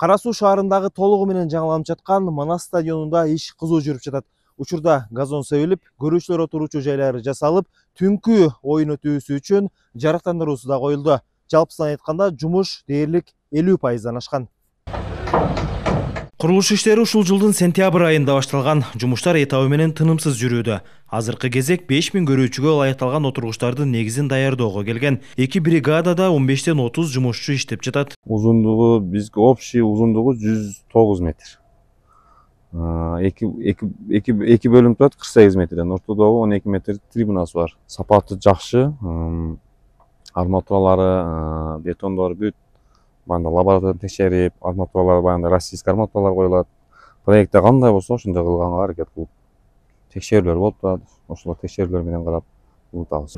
қарасу шарындағы толугу менен жаңыланып жаткан манас стадионунда иш жүріп жүрүп жатат учурда газон себилип отыру отуруучу жайлары жасалып түнкү оюн өтүүсү үшін жарыктандыруусу да қойылды. Жалпысын айтқанда жұмыш дейірлік 50 пайыздан ашкан құрылыс иштери ушул жылдын сентябрь айында башталган жумуштар этабы менен тынымсыз жүрүүдө азыркы кезек 5000 миң көрүүчүгө ылайыкталган отургучтардын негизин даярдоого келген эки бригадада 15-тен 30 жумушчу иштеп жатат узундугу биздики общий узундугу 109 метр эки эки эки эки бөлүнүп турат кырк сегиз метрден ортодогу он эки метр трибунасы бар сапаты жакшы арматуралары бетондору бүт баягында лабораторияны текшерип арматуралар баягындай российский арматуралар коюлат проектте кандай болсо ошондой кылганга аракет кылып текшерүүлөр болуп турат ошол текшерүүлөр менен карап улутабыз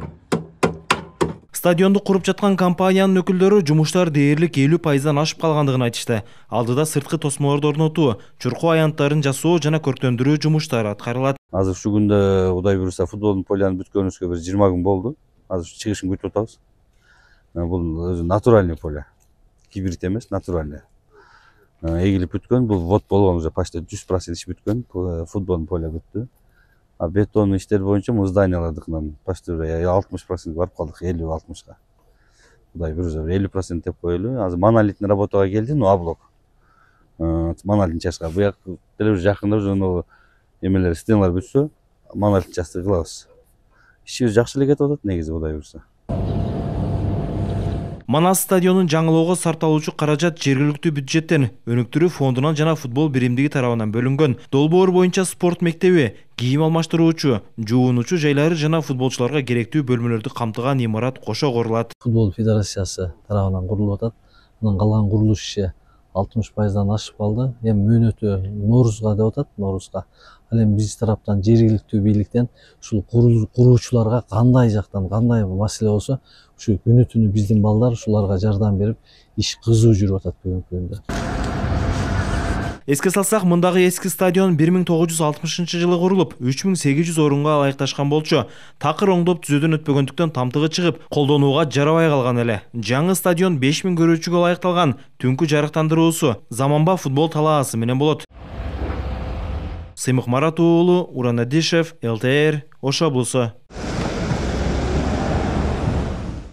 стадионду куруп жаткан компаниянын өкүлдөрү жумуштар дээрлик элүү пайыздан ашып калгандыгын айтышты алдыда сырткы тосмолорду орнотуу чуркоо аянттарын жасоо жана көрктөндүрүү жумуштары аткарылат азыр ушул күндө кудай буюрса футболдун поляны бүткөнүбүзгө бир жыйырма күн болду азыр чыгышын күтүп атабыз э, бул өзү натуральный поля гибрид емес натуральный егіліп бүткөн бул вот болгон уже почти жүз процент иш бүткөн футболдун поле бүттү а бетон иштер боюнча мы зданиялардыкынан почти уже алтымыш процентке барып калдык элүү алтымышка кудай буюрса бир элүү процент деп коелу азыр монолитный работага келди ну а блок монолиттин частька буяк деле уже жакында уже могу эмелер стеналар бүтсө монолиттин частьты кылабыз ишибиз жакшы эле кетип атат негизи кудай буюрса манас стадионун жаңылоого сарпталуучу каражат жергиликтүү бюджеттен өнүктүрүү фондунан жана футбол биримдиги тарабынан бөлүнгөн долбоор боюнча спорт мектеби кийим алмаштыруучу жуунуучу жайлары жана футболчуларга керектүү бөлмөлөрдү камтыган имарат кошо курулат футбол федерациясы тарабынан курулуп атат анан калган курулуш алтымыш пайыздан ашып қалды эми мөөнөтү норузга деп атат норузга ал эми биз тараптан жергиликтүү бийликтен ушул куруучуларга кандай жактан кандай маселе болсо ушу күнү түнү биздин балдар ушуларга жардам берип иш кызуу жүрүп атат бүгүнкү күндө еске салсақ мұндағы ескі стадион 1960 жылы құрылып 3800 орынға лайықташқан болчу Тақыр оңдоп түзөөдөн өтпөгөндүктөн тамтыгы чыгып колдонууга жарабай қалған эле жаңы стадион 5000 көрүүчүгө ылайыкталган түнкү жарыктандыруусу заманба футбол талаасы менен болот сыймык уулу уран адишев лтр ош облусу